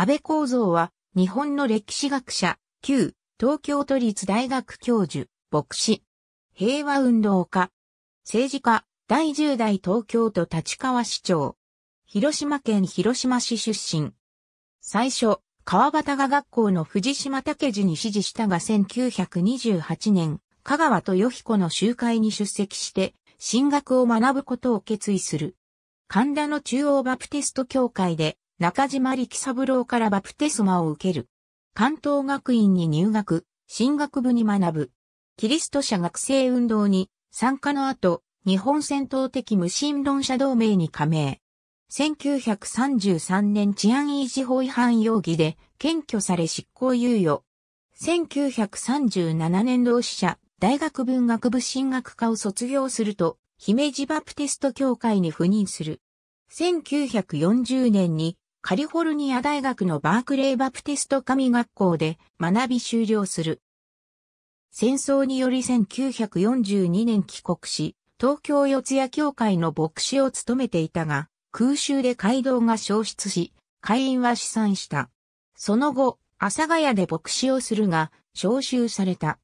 安倍構造は、日本の歴史学者、旧東京都立大学教授、牧師、平和運動家、政治家、第10代東京都立川市長、広島県広島市出身。最初、川端が学校の藤島武次に指示したが1928年、香川と豊彦の集会に出席して、進学を学ぶことを決意する。神田の中央バプテスト協会で中島力三郎からバプテスマを受ける。関東学院に入学、進学部に学ぶ。キリスト社学生運動に参加の後、日本戦闘的無神論者同盟に加盟。1933年治安維持法違反容疑で検挙され執行猶予。1937年同志社大学文学部進学科を卒業すると、姫路バプテスト教会に赴任する。1940年にカリフォルニア大学のバークレーバプテスト神学校で学び終了する。戦争により1942年帰国し、東京四谷教会の牧師を務めていたが、空襲で街道が消失し、会員は死産した。その後、阿佐ヶ谷で牧師をするが、召集された。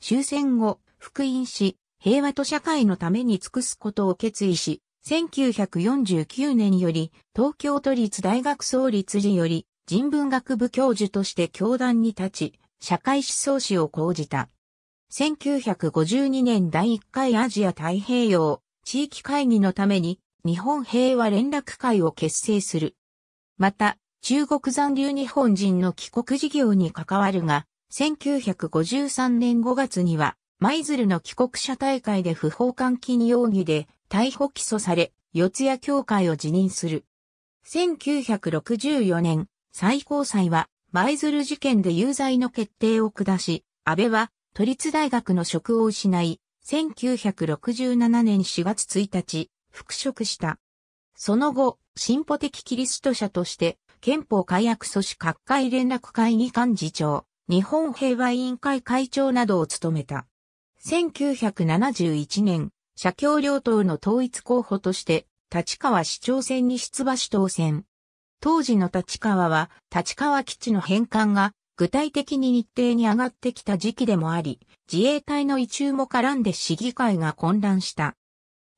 終戦後、福音し、平和と社会のために尽くすことを決意し、1949年より東京都立大学創立時より人文学部教授として教壇に立ち、社会思想史を講じた。1952年第1回アジア太平洋地域会議のために日本平和連絡会を結成する。また、中国残留日本人の帰国事業に関わるが、1953年5月には、舞鶴の帰国者大会で不法監禁容疑で逮捕起訴され、四谷協会を辞任する。1964年、最高裁は、舞鶴事件で有罪の決定を下し、安倍は、都立大学の職を失い、1967年4月1日、復職した。その後、進歩的キリスト者として、憲法改悪組織各界連絡会議幹事長、日本平和委員会会長などを務めた。1971年、社協両党の統一候補として、立川市長選に出馬し当選。当時の立川は、立川基地の返還が、具体的に日程に上がってきた時期でもあり、自衛隊の移住も絡んで市議会が混乱した。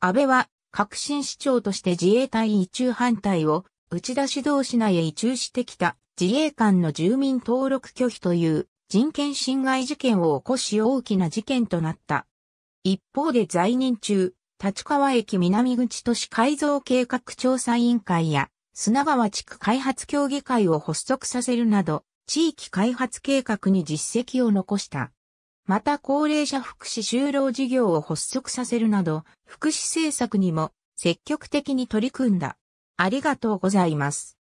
安倍は、革新市長として自衛隊移住反対を、内田指導市内へ移住してきた自衛官の住民登録拒否という人権侵害事件を起こし大きな事件となった。一方で在任中、立川駅南口都市改造計画調査委員会や砂川地区開発協議会を発足させるなど、地域開発計画に実績を残した。また高齢者福祉就労事業を発足させるなど、福祉政策にも積極的に取り組んだ。ありがとうございます。